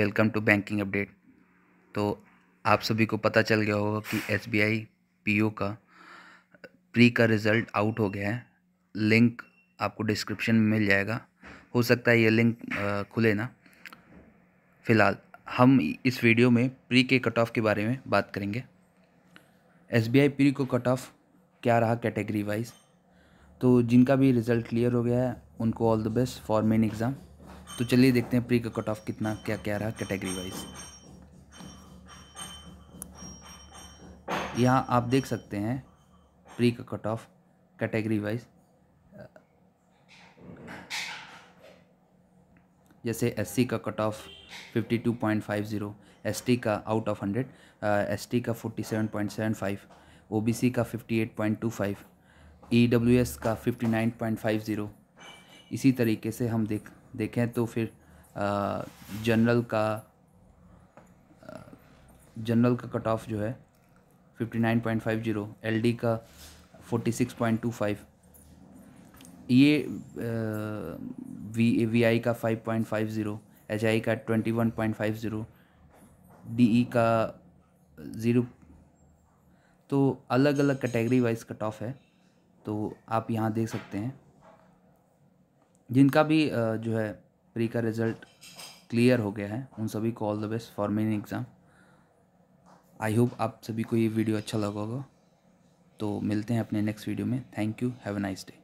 welcome to banking update तो आप सभी को पता चल गया होगा कि S B I P O का प्री का रिज़ल्ट आउट हो गया है लिंक आपको डिस्क्रिप्शन में मिल जाएगा हो सकता है ये लिंक खुले ना फ़िलहाल हम इस वीडियो में प्री के कट ऑफ के बारे में बात करेंगे एस बी आई प्री को कट ऑफ क्या रहा कैटेगरी वाइज तो जिनका भी रिज़ल्ट क्लियर हो गया है उनको all the best for main exam तो चलिए देखते हैं प्री का कट ऑफ कितना क्या क्या रहा कैटेगरी वाइज यहाँ आप देख सकते हैं प्री का कट ऑफ कैटेगरी वाइज जैसे एस का cut off fifty two point five zero S का आउट ऑफ हंड्रेड एस का forty seven point seven five O B C का fifty eight point two five E W S का fifty nine point five zero इसी तरीके से हम देख देखें तो फिर जनरल का जनरल का कट ऑफ जो है fifty nine point five zero L D का forty six point two five ये वी वी आई का five point five zero H I का twenty one point five zero D E का zero तो अलग अलग कैटेगरी वाइज कट ऑफ है तो आप यहाँ देख सकते हैं जिनका भी जो है प्री का रिज़ल्ट क्लियर हो गया है उन सभी को all the best for main exam I hope आप सभी को ये वीडियो अच्छा लगा होगा तो मिलते हैं अपने नेक्स्ट वीडियो में thank you have a nice day